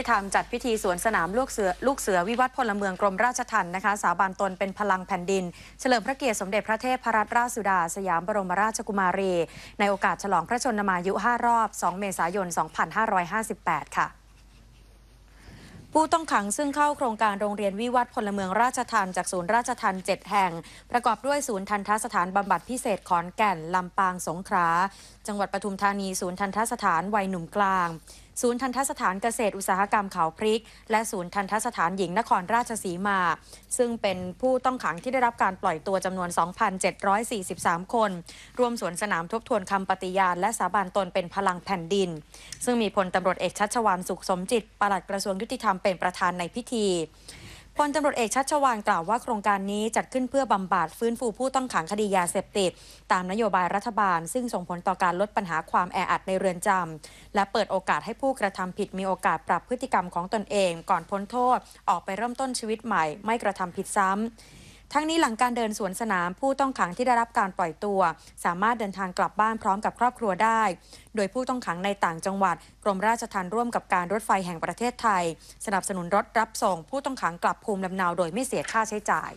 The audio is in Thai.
ที่ทำจัดพิธีสวนสนามลูกเสือลูกเสือวิวัฒนพลเมืองกรมราชทัณฑ์นะคะสาบานตนเป็นพลังแผ่นดิน เฉลิมพระเกียรติสมเด็จพระเทพรัตนราชสุดา สยามบรมราชกุมารี ในโอกาสฉลองพระชนมายุ 5 รอบ 2 เมษายน 2558 ค่ะ ผู้ต้องขังซึ่งเข้าโครงการโรงเรียนวิวัฒนพลเมืองราชทานจากศูนย์ราชทัน7แห่ง ประกอบด้วยศูนย์ทันทสถานบำบัดพิเศษขอนแก่นลำปางสงขลาจังหวัดปทุมธานี ศูนย์ทันทสถานวัยหนุ่มกลางศูนย์ทันทสถานเกษตรอุตสาหกรรมเขาพริก และศูนย์ทันทสถานหญิงนครราชสีมา ซึ่งเป็นผู้ต้องขังที่ได้รับการปล่อยตัวจำนวน 2,743 คน รวมสวนสนามทบทวนคำปฏิญาณ และสาบานตนเป็นพลังแผ่นดิน ซึ่งมีพลตำรวจเอกชัชวานสุขสมจิต ปลัดกระทรวงยุติธรรมเป็นประธานในพิธีพลตำรวจเอกชัดชวางกล่าวว่าโครงการนี้จัดขึ้นเพื่อบำบัดฟื้นฟูผู้ต้องขังคดียาเสพติด ตามนโยบายรัฐบาลซึ่งส่งผลต่อการลดปัญหาความแออัดในเรือนจำและเปิดโอกาสให้ผู้กระทำผิดมีโอกาสปรับพฤติกรรมของตนเองก่อนพ้นโทษออกไปเริ่มต้นชีวิตใหม่ไม่กระทำผิดซ้ำทั้งนี้หลังการเดินสวนสนามผู้ต้องขังที่ได้รับการปล่อยตัว สามารถเดินทางกลับบ้านพร้อมกับครอบครัวได้ โดยผู้ต้องขังในต่างจังหวัดกรมราชทัณฑ์ร่วมกับการรถไฟแห่งประเทศไทย สนับสนุนรถรับส่ง ผู้ต้องขังกลับภูมิลำเนาโดยไม่เสียค่าใช้จ่าย